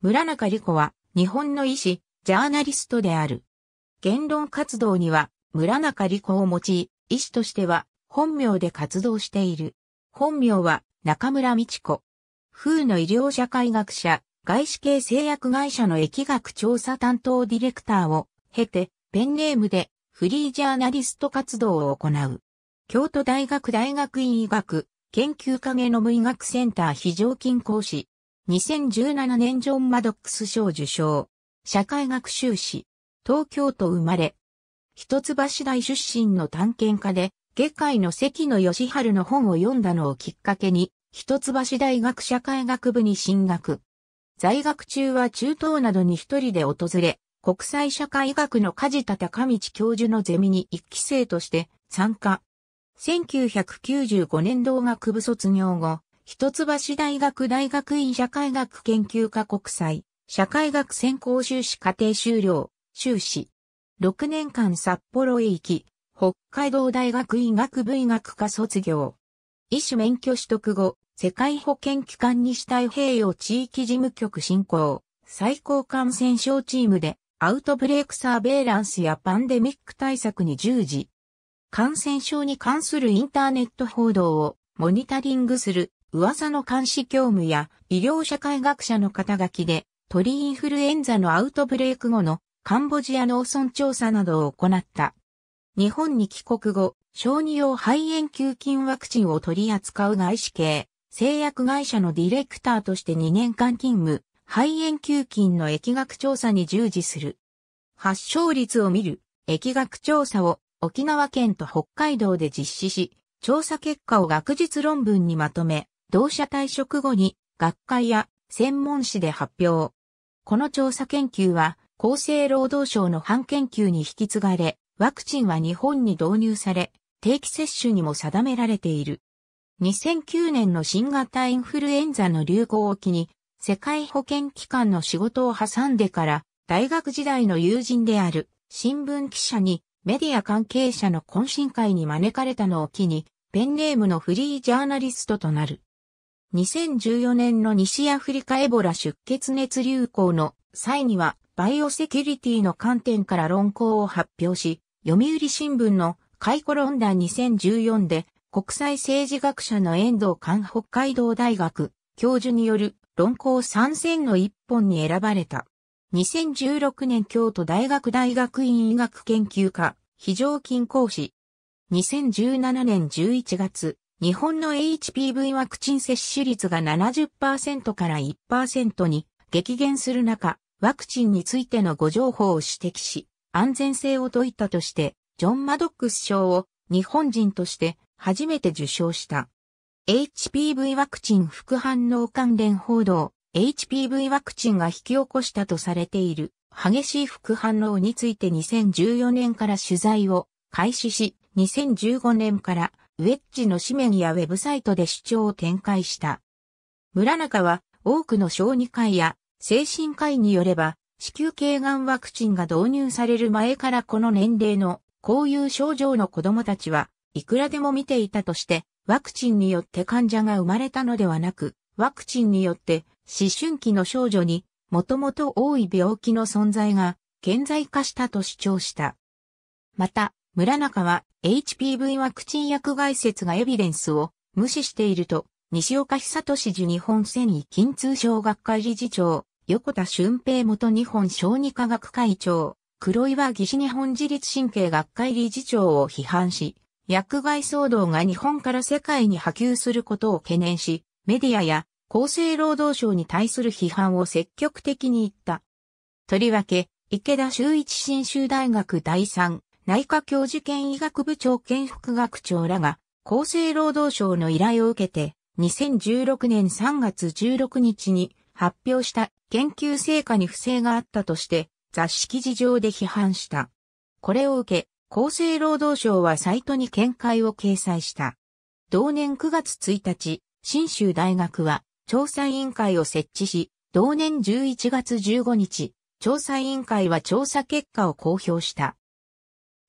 村中理子は日本の医師、ジャーナリストである。言論活動には村中理子を用い、医師としては本名で活動している。本名は中村美智子。風の医療社会学者、外資系製薬会社の疫学調査担当ディレクターを経て、ペンネームでフリージャーナリスト活動を行う。京都大学大学院医学研究科ゲノム医学センター非常勤講師、2017年ジョン・マドックス賞受賞。社会学修士。東京都生まれ。一橋大出身の探検家で、下界の関野義春の本を読んだのをきっかけに、一橋大学社会学部に進学。在学中は中東などに一人で訪れ、国際社会学の梶田隆道教授のゼミに一期生として参加。1995年同学部卒業後、一橋大学大学院社会学研究科国際、社会学専攻修士課程修了、修士。6年間札幌へ行き、北海道大学医学部医学科卒業。医師免許取得後、世界保健機関西太平洋地域事務局振興、最高感染症チームで、アウトブレイクサーベイランスやパンデミック対策に従事。感染症に関するインターネット報道をモニタリングする噂の監視業務や医療社会学者の肩書きで鳥インフルエンザのアウトブレイク後のカンボジア農村調査などを行った。日本に帰国後、小児用肺炎球菌ワクチンを取り扱う外資系、製薬会社のディレクターとして2年間勤務、肺炎球菌の疫学調査に従事する。発症率を見る疫学調査を沖縄県と北海道で実施し、調査結果を学術論文にまとめ、同社退職後に学会や専門誌で発表。この調査研究は厚生労働省の反研究に引き継がれ、ワクチンは日本に導入され、定期接種にも定められている。2009年の新型インフルエンザの流行を機に、世界保健機関の仕事を挟んでから、大学時代の友人である新聞記者にメディア関係者の懇親会に招かれたのを機に、ペンネームのフリージャーナリストとなる。2014年の西アフリカエボラ出血熱流行の際にはバイオセキュリティの観点から論考を発表し、読売新聞の回顧論壇2014で国際政治学者の遠藤寛北海道大学教授による論考参戦の一本に選ばれた。2016年京都大学大学院医学研究科非常勤講師。2017年11月、日本の HPV ワクチン接種率が70%から1%に激減する中、ワクチンについての誤情報を指摘し、安全性を説いたとして、ジョン・マドックス賞を日本人として初めて受賞した。HPV ワクチン副反応関連報道、HPV ワクチンが引き起こしたとされている激しい副反応について2014年から取材を開始し、2015年からウェッジの紙面やウェブサイトで主張を展開した。村中は多くの小児科医や精神科医によれば、子宮頸がんワクチンが導入される前からこの年齢のこういう症状の子供たちはいくらでも見ていたとして、ワクチンによって患者が生まれたのではなく、ワクチンによって思春期の少女にもともと多い病気の存在が顕在化したと主張した。また、村中は HPV ワクチン薬害説がエビデンスを無視していると、西岡久俊樹日本繊維筋通症学会理事長、横田俊平元日本小児科学会長、黒岩義日本自律神経学会理事長を批判し、薬害騒動が日本から世界に波及することを懸念し、メディアや厚生労働省に対する批判を積極的に言った。とりわけ、池田修一新州大学第3内科教授兼医学部長兼副学長らが、厚生労働省の依頼を受けて、2016年3月16日に発表した研究成果に不正があったとして、雑誌記事上で批判した。これを受け、厚生労働省はサイトに見解を掲載した。同年9月1日、新州大学は調査委員会を設置し、同年11月15日、調査委員会は調査結果を公表した。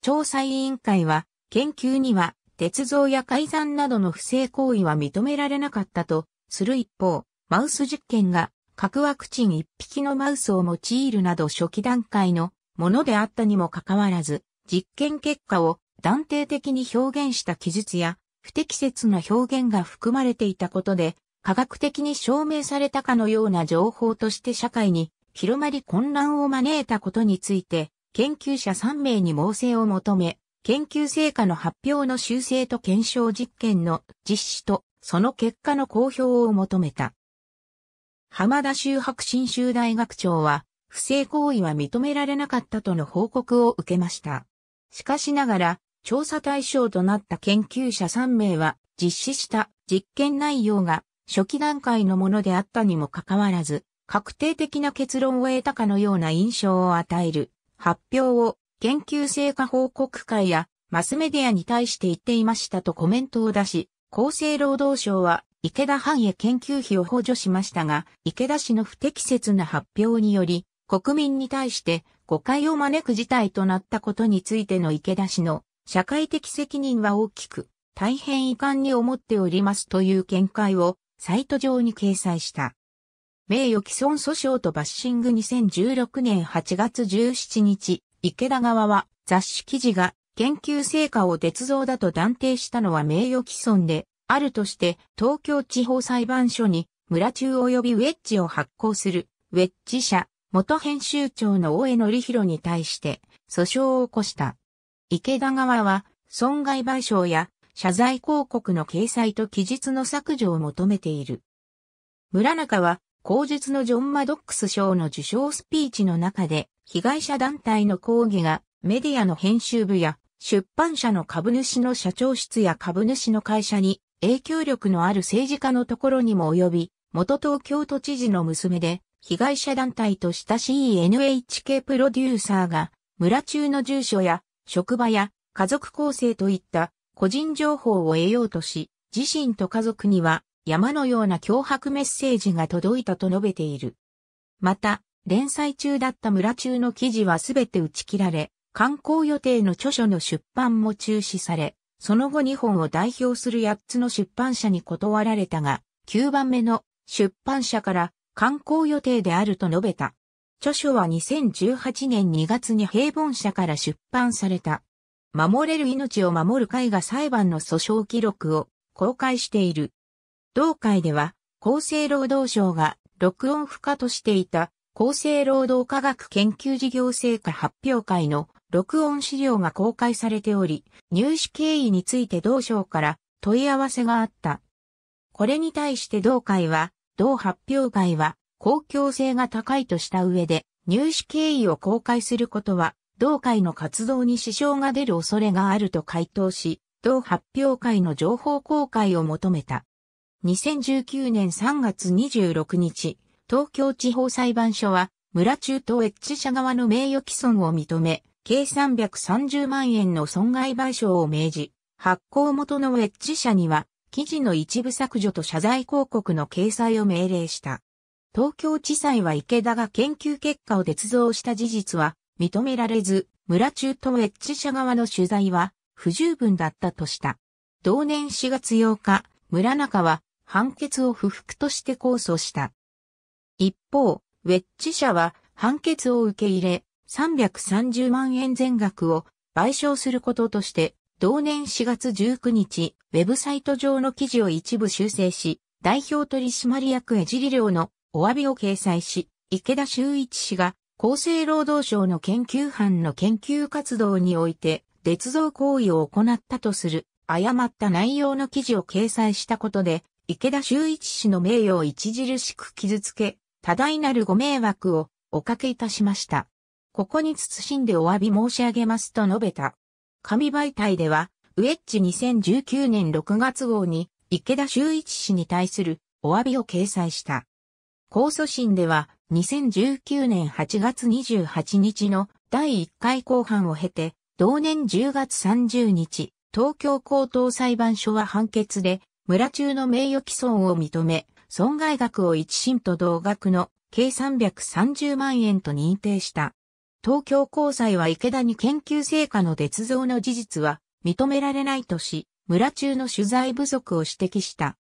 調査委員会は、研究には、鉄造や改ざんなどの不正行為は認められなかったと、する一方、マウス実験が、核ワクチン1匹のマウスを用いるなど初期段階のものであったにもかかわらず、実験結果を断定的に表現した記述や、不適切な表現が含まれていたことで、科学的に証明されたかのような情報として社会に広まり混乱を招いたことについて、研究者3名に猛省を求め、研究成果の発表の修正と検証実験の実施と、その結果の公表を求めた。浜田修白新州大学長は、不正行為は認められなかったとの報告を受けました。しかしながら、調査対象となった研究者3名は、実施した実験内容が初期段階のものであったにもかかわらず、確定的な結論を得たかのような印象を与える発表を研究成果報告会やマスメディアに対して言っていましたとコメントを出し、厚生労働省は池田藩へ研究費を補助しましたが、池田氏の不適切な発表により、国民に対して誤解を招く事態となったことについての池田氏の社会的責任は大きく、大変遺憾に思っておりますという見解をサイト上に掲載した。名誉毀損訴訟とバッシング2016年8月17日、池田側は雑誌記事が研究成果を鉄造だと断定したのは名誉毀損で、あるとして東京地方裁判所に村中及びウェッジを発行するウェッジ社元編集長の大江則弘に対して訴訟を起こした。池田側は損害賠償や謝罪広告の掲載と記述の削除を求めている。村中は後述のジョン・マドックス賞の受賞スピーチの中で、被害者団体の抗議がメディアの編集部や出版社の株主の社長室や株主の会社に影響力のある政治家のところにも及び、元東京都知事の娘で被害者団体と親しい NHK プロデューサーが村中の住所や職場や家族構成といった個人情報を得ようとし、自身と家族には山のような脅迫メッセージが届いたと述べている。また、連載中だった村中の記事はすべて打ち切られ、観光予定の著書の出版も中止され、その後日本を代表する8つの出版社に断られたが、9番目の出版社から観光予定であると述べた。著書は2018年2月に平凡社から出版された。守れる命を守る会が裁判の訴訟記録を公開している。同会では、厚生労働省が録音不可としていた厚生労働科学研究事業成果発表会の録音資料が公開されており、入試経緯について同省から問い合わせがあった。これに対して同会は、同発表会は公共性が高いとした上で、入試経緯を公開することは、同会の活動に支障が出る恐れがあると回答し、同発表会の情報公開を求めた。2019年3月26日、東京地方裁判所は、村中とェッジ社側の名誉毀損を認め、計330万円の損害賠償を命じ、発行元のウェッジ社には、記事の一部削除と謝罪広告の掲載を命令した。東京地裁は池田が研究結果を捏造した事実は認められず、村中とェッジ社側の取材は不十分だったとした。同年4月8日、村中は判決を不服として控訴した。一方、ウェッジ社は判決を受け入れ、330万円全額を賠償することとして、同年4月19日、ウェブサイト上の記事を一部修正し、代表取締役江リ料のお詫びを掲載し、池田修一氏が厚生労働省の研究班の研究活動において、捏造行為を行ったとする誤った内容の記事を掲載したことで、池田修一氏の名誉を著しく傷つけ、多大なるご迷惑をおかけいたしました。ここに謹んでお詫び申し上げますと述べた。紙媒体では、ウエッジ2019年6月号に池田修一氏に対するお詫びを掲載した。控訴審では2019年8月28日の第1回公判を経て、同年10月30日、東京高等裁判所は判決で村中の名誉毀損を認め、損害額を一審と同額の計330万円と認定した。東京高裁は池田に研究成果の捏造の事実は認められないとし、村中の取材不足を指摘した。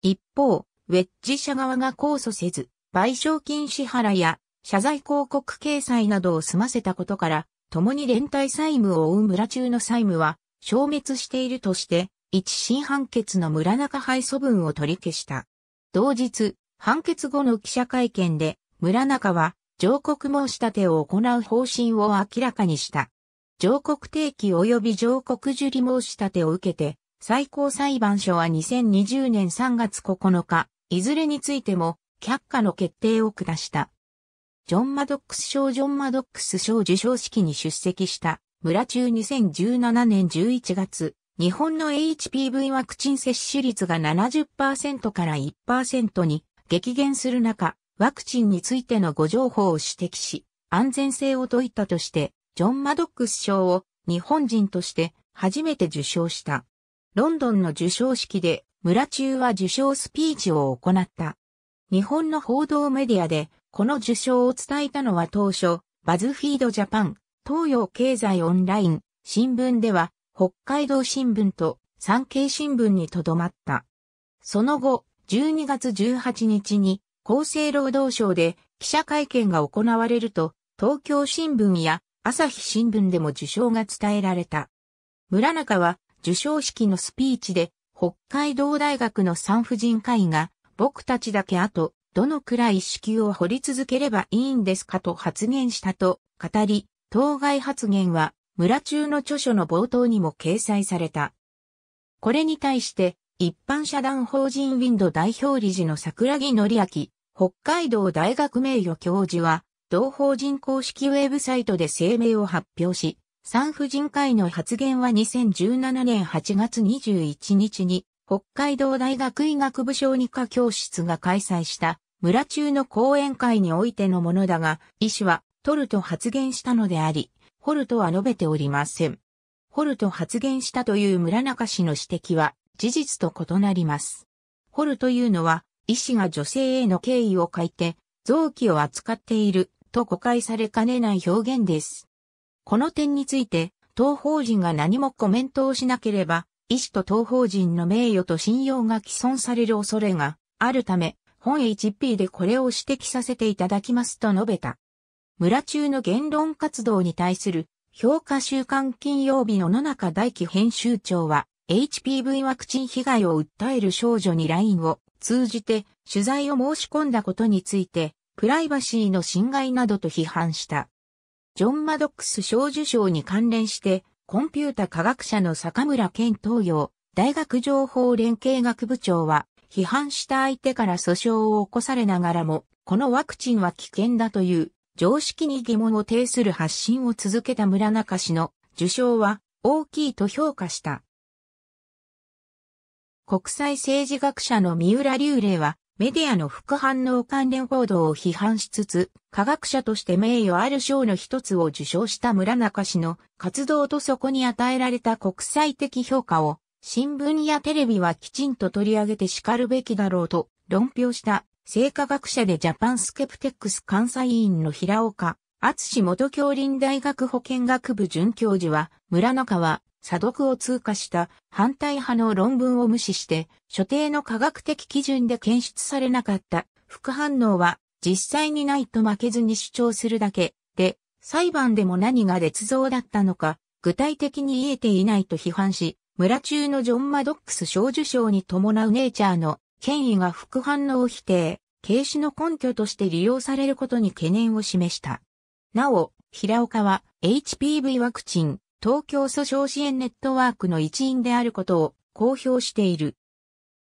一方、ウェッジ社側が控訴せず、賠償金支払いや謝罪広告掲載などを済ませたことから、共に連帯債務を負う村中の債務は消滅しているとして、一審判決の村中敗訴分を取り消した。同日、判決後の記者会見で、村中は、上告申し立てを行う方針を明らかにした。上告提起及び上告受理申し立てを受けて、最高裁判所は2020年3月9日、いずれについても、却下の決定を下した。ジョン・マドックス賞ジョン・マドックス賞受賞式に出席した、村中2017年11月、日本の HPV ワクチン接種率が70%から1%に激減する中、ワクチンについての誤情報を指摘し、安全性を説いたとして、ジョン・マドックス賞を日本人として初めて受賞した。ロンドンの受賞式で村中は受賞スピーチを行った。日本の報道メディアでこの受賞を伝えたのは当初、バズフィードジャパン、東洋経済オンライン、新聞では北海道新聞と産経新聞にとどまった。その後、12月18日に厚生労働省で記者会見が行われると、東京新聞や朝日新聞でも受賞が伝えられた。村中は受賞式のスピーチで、北海道大学の産婦人科医が、僕たちだけあと、どのくらい子宮を掘り続ければいいんですかと発言したと語り、当該発言は村中の著書の冒頭にも掲載された。これに対して、一般社団法人ウィンド代表理事の桜木則明、北海道大学名誉教授は、同法人公式ウェブサイトで声明を発表し、産婦人会の発言は2017年8月21日に、北海道大学医学部小児科教室が開催した村中の講演会においてのものだが、医師は、取ると発言したのであり、ホルトは述べておりません。ホルト発言したという村中氏の指摘は事実と異なります。ホルというのは、医師が女性への敬意を書いて、臓器を扱っていると誤解されかねない表現です。この点について、東方人が何もコメントをしなければ、医師と東方人の名誉と信用が毀損される恐れがあるため、本 HP でこれを指摘させていただきますと述べた。村中の言論活動に対する評価週刊金曜日の野中大輝編集長は HPV ワクチン被害を訴える少女に LINE を通じて取材を申し込んだことについてプライバシーの侵害などと批判した。ジョン・マドックス少女賞に関連してコンピュータ科学者の坂村健東洋大学情報連携学部長は批判した相手から訴訟を起こされながらもこのワクチンは危険だという常識に疑問を呈する発信を続けた村中氏の受賞は大きいと評価した。国際政治学者の三浦隆霊は、メディアの副反応関連報道を批判しつつ、科学者として名誉ある賞の一つを受賞した村中氏の活動とそこに与えられた国際的評価を、新聞やテレビはきちんと取り上げて叱るべきだろうと論評した。生化学者でジャパンスケプテックス監査委員の平岡、厚元教林大学保健学部准教授は、村中は、査読を通過した反対派の論文を無視して、所定の科学的基準で検出されなかった副反応は実際にないと負けずに主張するだけで、裁判でも何が劣造だったのか、具体的に言えていないと批判し、村中のジョン・マドックス少女賞に伴うネイチャーの権威が副反応を否定、軽視の根拠として利用されることに懸念を示した。なお、平岡は HPV ワクチン東京訴訟支援ネットワークの一員であることを公表している。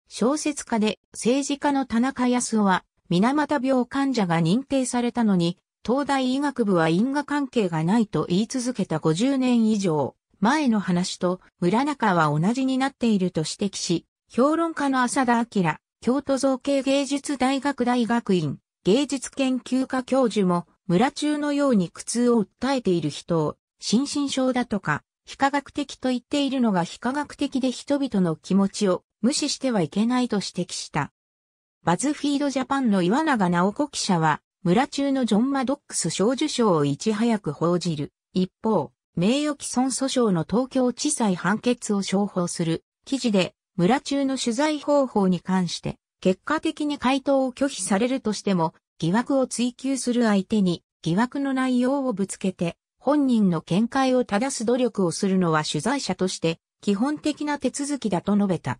小説家で政治家の田中康夫は水俣病患者が認定されたのに、東大医学部は因果関係がないと言い続けた50年以上前の話と村中は同じになっていると指摘し、評論家の浅田明、京都造形芸術大学大学院、芸術研究科教授も、村中のように苦痛を訴えている人を、心身症だとか、非科学的と言っているのが非科学的で人々の気持ちを無視してはいけないと指摘した。バズフィードジャパンの岩永直子記者は、村中のジョン・マドックス少受賞をいち早く報じる。一方、名誉毀損訴訟の東京地裁判決を商法する記事で、村中の取材方法に関して、結果的に回答を拒否されるとしても、疑惑を追求する相手に疑惑の内容をぶつけて、本人の見解を正す努力をするのは取材者として基本的な手続きだと述べた。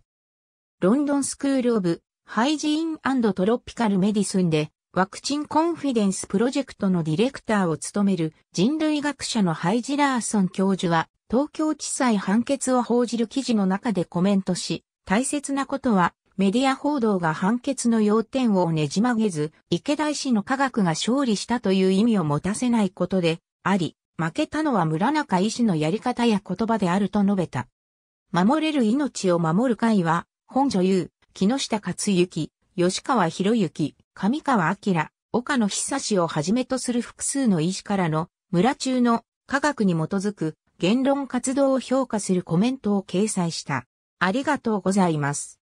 ロンドンスクールオブハイジーントロピカルメディスンでワクチンコンフィデンスプロジェクトのディレクターを務める人類学者のハイジ・ラーソン教授は東京地裁判決を報じる記事の中でコメントし、大切なことは、メディア報道が判決の要点をねじ曲げず、池田氏の科学が勝利したという意味を持たせないことで、あり、負けたのは村中医師のやり方や言葉であると述べた。守れる命を守る会は、本女優、木下克幸、吉川博之、上川明、岡野久志をはじめとする複数の医師からの、村中の科学に基づく言論活動を評価するコメントを掲載した。ありがとうございます。